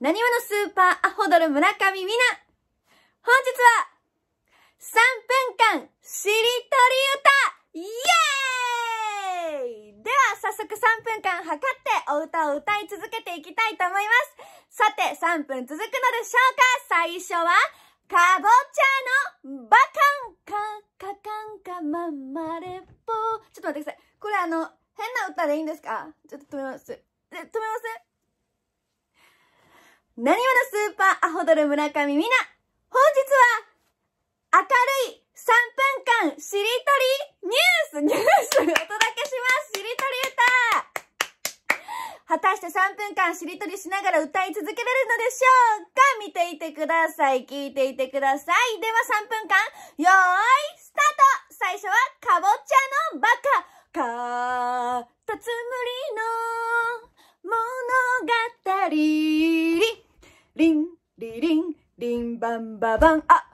なにわのスーパーアホドル村上美奈本日は、3分間、しりとり歌イエーイでは、早速3分間測ってお歌を歌い続けていきたいと思います。さて、3分続くのでしょうか最初は、かぼちゃのバカンカンカカンカまんまれっぽちょっと待ってください。これあの、変な歌でいいんですかちょっと止めます。え、止めますなにわのスーパーアホドル村上みな。本日は、明るい3分間しりとりニュースニュースお届けしますしりとり歌果たして3分間しりとりしながら歌い続けられるのでしょうか見ていてください。聞いていてください。では3分間、よーい、スタート最初は、かぼちゃのバカかたつむりの物語リンバンババン、あ